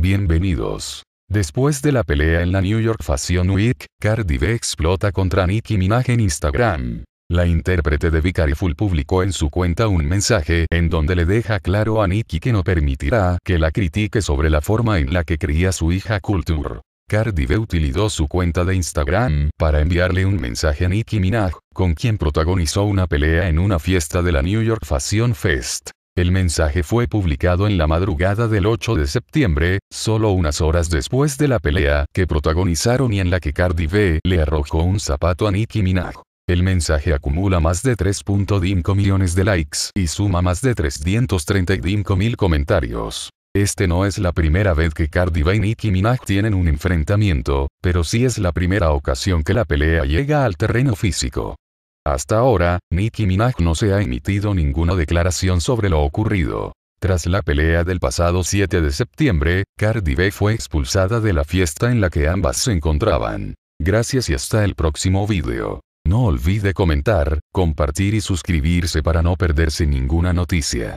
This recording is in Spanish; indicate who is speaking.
Speaker 1: Bienvenidos. Después de la pelea en la New York Fashion Week, Cardi B explota contra Nicki Minaj en Instagram. La intérprete de Vicariful publicó en su cuenta un mensaje en donde le deja claro a Nicki que no permitirá que la critique sobre la forma en la que cría su hija Culture. Cardi B utilizó su cuenta de Instagram para enviarle un mensaje a Nicki Minaj, con quien protagonizó una pelea en una fiesta de la New York Fashion Fest. El mensaje fue publicado en la madrugada del 8 de septiembre, solo unas horas después de la pelea que protagonizaron y en la que Cardi B le arrojó un zapato a Nicki Minaj. El mensaje acumula más de 3.5 millones de likes y suma más de 335 mil comentarios. Este no es la primera vez que Cardi B y Nicki Minaj tienen un enfrentamiento, pero sí es la primera ocasión que la pelea llega al terreno físico. Hasta ahora, Nicki Minaj no se ha emitido ninguna declaración sobre lo ocurrido. Tras la pelea del pasado 7 de septiembre, Cardi B fue expulsada de la fiesta en la que ambas se encontraban. Gracias y hasta el próximo vídeo. No olvide comentar, compartir y suscribirse para no perderse ninguna noticia.